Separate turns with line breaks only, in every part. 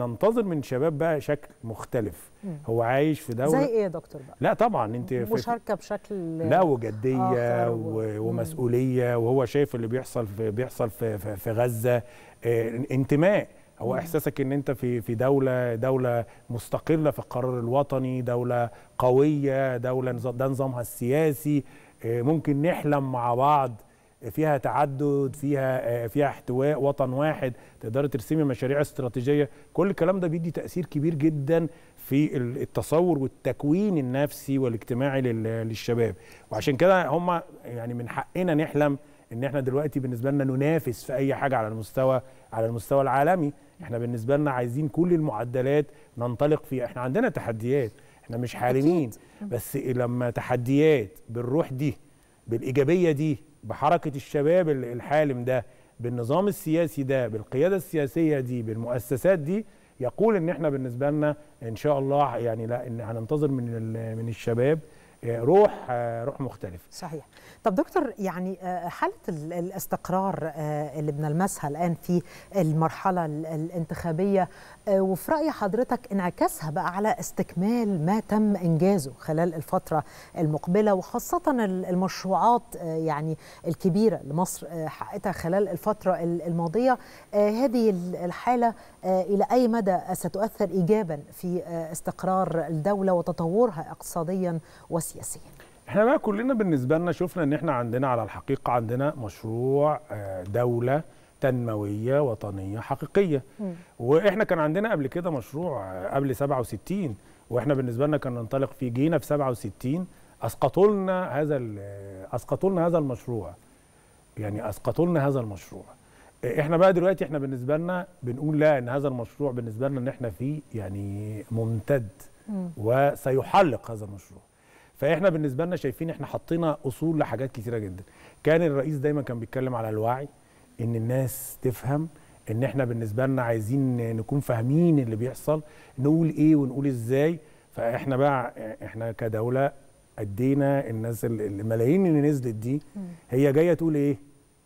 ننتظر من شباب بقى شكل مختلف مم. هو عايش في دوله زي
ايه يا دكتور بقى
لا طبعا انت مشاركه
بشكل لا
وجديه و... ومسؤوليه وهو شايف اللي بيحصل في بيحصل في, في, غزه آه انتماء هو مم. احساسك ان انت في في دوله دوله مستقله في القرار الوطني دوله قويه دوله ده نظامها السياسي آه ممكن نحلم مع بعض فيها تعدد فيها آه، فيها احتواء وطن واحد تقدري ترسمي مشاريع استراتيجيه كل الكلام ده بيدي تاثير كبير جدا في التصور والتكوين النفسي والاجتماعي للشباب وعشان كده هم يعني من حقنا نحلم ان احنا دلوقتي بالنسبه لنا ننافس في اي حاجه على المستوى على المستوى العالمي احنا بالنسبه لنا عايزين كل المعدلات ننطلق فيها احنا عندنا تحديات احنا مش حارمين بس لما تحديات بالروح دي بالايجابيه دي بحركه الشباب الحالم ده بالنظام السياسي ده بالقياده السياسيه دي بالمؤسسات دي يقول ان احنا بالنسبه لنا ان شاء الله يعني لا ان هننتظر من من الشباب آه، روح آه، روح مختلفه صحيح
طب دكتور يعني آه، حاله الاستقرار اللي بنلمسها الان في المرحله الانتخابيه وفي راي حضرتك انعكاسها بقى على استكمال ما تم انجازه خلال الفتره المقبله وخاصه المشروعات يعني الكبيره اللي مصر حققتها خلال الفتره الماضيه هذه الحاله الى اي مدى ستؤثر ايجابا في استقرار الدوله وتطورها اقتصاديا
وسياسيا السياسيه احنا بقى كلنا بالنسبه لنا شفنا ان احنا عندنا على الحقيقه عندنا مشروع آه، دوله تنمويه وطنيه حقيقيه م. واحنا كان عندنا قبل كده مشروع آه، قبل 67 واحنا بالنسبه لنا كان ننطلق فيه جينا في 67 اسقطوا لنا هذا آه، اسقطوا لنا هذا المشروع يعني اسقطوا لنا هذا المشروع احنا بقى دلوقتي احنا بالنسبه لنا بنقول لا ان هذا المشروع بالنسبه لنا ان احنا فيه يعني ممتد وسيحلق هذا المشروع فاحنا بالنسبه لنا شايفين احنا حطينا اصول لحاجات كتيره جدا كان الرئيس دايما كان بيتكلم على الوعي ان الناس تفهم ان احنا بالنسبه لنا عايزين نكون فاهمين اللي بيحصل نقول ايه ونقول ازاي فاحنا بقى احنا كدوله ادينا الناس الملايين اللي نزلت دي هي جايه تقول ايه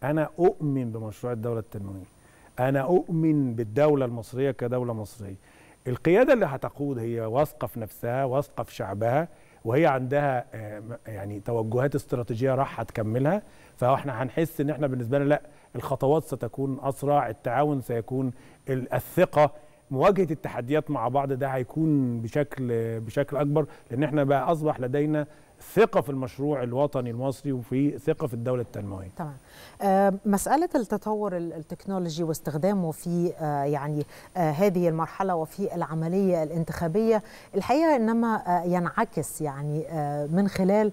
انا اؤمن بمشروع الدوله التنمويه انا اؤمن بالدوله المصريه كدوله مصريه القياده اللي هتقود هي واثقه في نفسها واثقه في شعبها وهي عندها آه، يعني توجهات استراتيجيه راح تكملها فاحنا هنحس ان احنا بالنسبه لنا لا الخطوات ستكون اسرع التعاون سيكون الثقه مواجهه التحديات مع بعض ده هيكون بشكل بشكل اكبر لان احنا بقى اصبح لدينا ثقه في المشروع الوطني المصري وفي ثقه في الدوله التنمويه.
تمام. آه، مساله التطور التكنولوجي واستخدامه في آه، يعني آه، هذه المرحله وفي العمليه الانتخابيه الحقيقه انما ينعكس يعني من خلال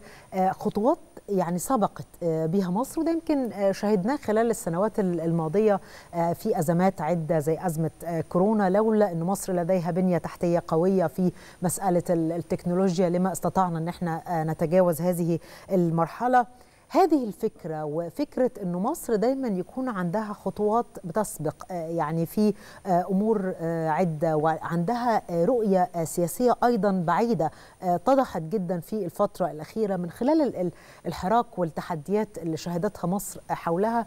خطوات يعني سبقت بها مصر وده يمكن شاهدناه خلال السنوات الماضية في أزمات عدة زي أزمة كورونا لولا أن مصر لديها بنية تحتية قوية في مسألة التكنولوجيا لما استطعنا أن احنا نتجاوز هذه المرحله هذه الفكرة وفكرة أن مصر دايما يكون عندها خطوات بتسبق آه، يعني في آه، أمور آه، عدة وعندها رؤية سياسية أيضا بعيدة اتضحت جدا في الفترة الأخيرة من خلال الحراك والتحديات اللي شهدتها مصر حولها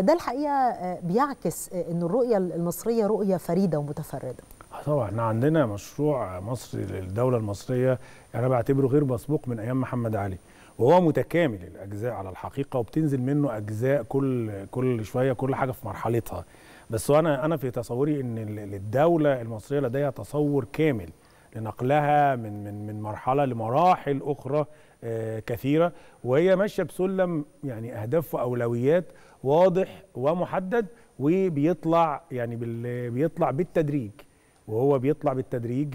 ده الحقيقة بيعكس أن الرؤية المصرية رؤية فريدة ومتفردة
طبعا احنا عندنا مشروع مصري للدوله المصريه يعني انا بعتبره غير مسبوق من ايام محمد علي وهو متكامل الاجزاء على الحقيقه وبتنزل منه اجزاء كل كل شويه كل حاجه في مرحلتها بس انا انا في تصوري ان الدوله المصريه لديها تصور كامل لنقلها من من من مرحله لمراحل اخرى آه، كثيره وهي ماشيه بسلم يعني اهداف واولويات واضح ومحدد وبيطلع يعني بيطلع بالتدريج وهو بيطلع بالتدريج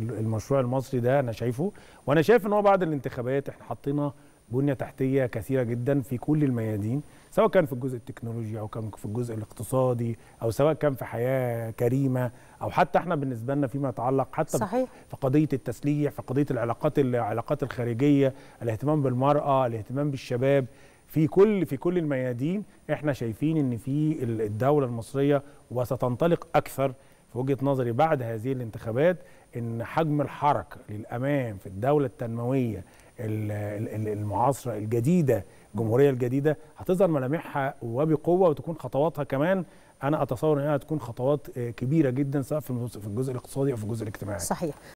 المشروع المصري ده انا شايفه وانا شايف ان هو بعد الانتخابات احنا حطينا بنيه تحتيه كثيره جدا في كل الميادين سواء كان في الجزء التكنولوجي او كان في الجزء الاقتصادي او سواء كان في حياه كريمه او حتى احنا بالنسبه لنا فيما يتعلق حتى صحيح. في قضيه التسليح في قضيه العلاقات العلاقات الخارجيه الاهتمام بالمراه الاهتمام بالشباب في كل في كل الميادين احنا شايفين ان في الدوله المصريه وستنطلق اكثر في وجهه نظري بعد هذه الانتخابات ان حجم الحركه للامام في الدوله التنمويه المعاصره الجديده الجمهوريه الجديده هتظهر ملامحها وبقوه وتكون خطواتها كمان انا اتصور انها تكون خطوات آه، كبيره جدا سواء في الجزء الاقتصادي او في الجزء الاجتماعي. صحيح.